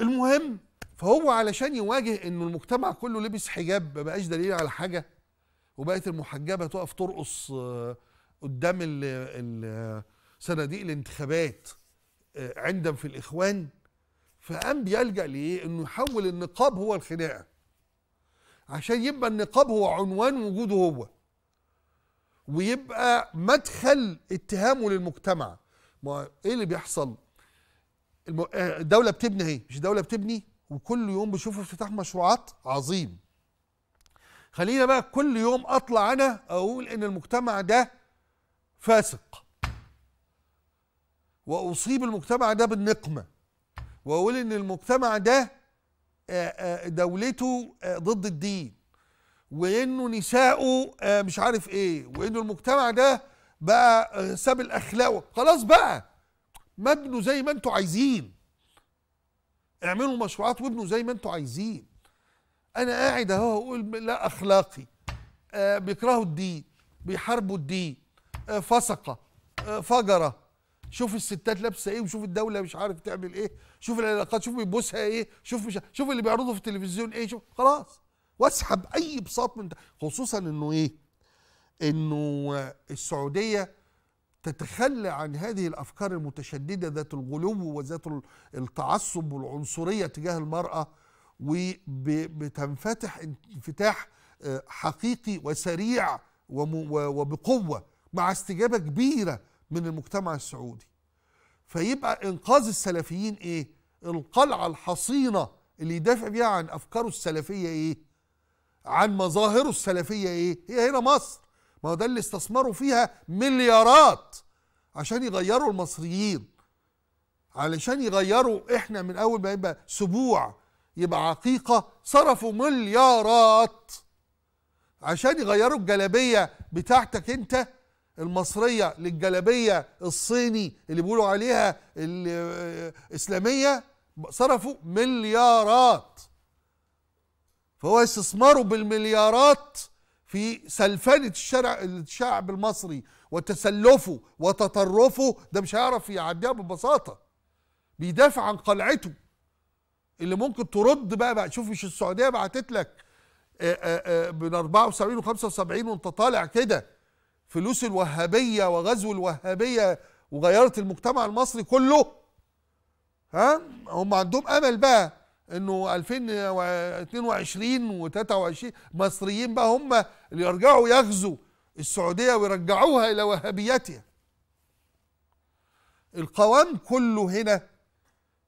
المهم فهو علشان يواجه انه المجتمع كله لبس حجاب ما بقاش دليل على حاجه وبقت المحجبه تقف ترقص آه، قدام آه، صناديق الانتخابات آه، عند في الاخوان فقام بيلجا لايه؟ انه يحول النقاب هو الخناقه عشان يبقى النقاب هو عنوان وجوده هو ويبقى مدخل اتهامه للمجتمع ما ايه اللي بيحصل؟ آه، الدوله بتبني اهي مش الدوله بتبني وكل يوم بشوف افتتاح مشروعات عظيم خلينا بقى كل يوم اطلع انا اقول ان المجتمع ده فاسق واصيب المجتمع ده بالنقمه واقول ان المجتمع ده آه، آه، دولته ضد الدين وانه نساؤه مش عارف ايه وانه المجتمع ده بقى ساب الاخلاق خلاص بقى مبنوا زي ما انتوا عايزين اعملوا مشروعات وابنوا زي ما انتوا عايزين انا قاعد اهو اقول لا اخلاقي آه بيكرهوا الدين بيحاربوا الدين آه فسقه آه فجره شوف الستات لابسه ايه وشوف الدوله مش عارف تعمل ايه شوف العلاقات شوف بيبوسها ايه شوف مش شوف اللي بيعرضه في التلفزيون ايه شوف خلاص واسحب اي بساط من ده خصوصا انه ايه انه السعوديه تتخلى عن هذه الافكار المتشدده ذات الغلو وذات التعصب والعنصريه تجاه المراه وبتنفتح انفتاح آه، حقيقي وسريع وبقوه مع استجابه كبيره من المجتمع السعودي. فيبقى انقاذ السلفيين ايه؟ القلعه الحصينه اللي يدافع بيها عن افكاره السلفيه ايه؟ عن مظاهره السلفيه ايه؟ هي هنا مصر. ما هو ده اللي استثمروا فيها مليارات عشان يغيروا المصريين علشان يغيروا احنا من اول ما يبقى سبوع يبقى عقيقه صرفوا مليارات عشان يغيروا الجلابيه بتاعتك انت المصريه للجلابيه الصيني اللي بيقولوا عليها الاسلاميه آه، صرفوا مليارات فهو استثماره بالمليارات في سلفنة الشارع الشعب المصري وتسلفه وتطرفه ده مش هيعرف يعديها ببساطة بيدافع عن قلعته اللي ممكن ترد بقى بقى شوف مش السعودية بعتت لك من 74 و 75 وانت طالع كده فلوس الوهابية وغزو الوهابية وغيرت المجتمع المصري كله ها هم عندهم امل بقى انه 2022 و23 مصريين بقى هم اللي يرجعوا يغزوا السعوديه ويرجعوها الى وهابيتها القوام كله هنا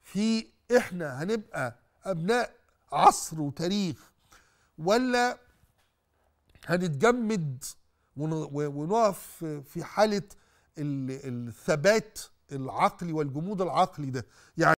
في احنا هنبقى ابناء عصر وتاريخ ولا هنتجمد ونقف في حاله الثبات العقلي والجمود العقلي ده يعني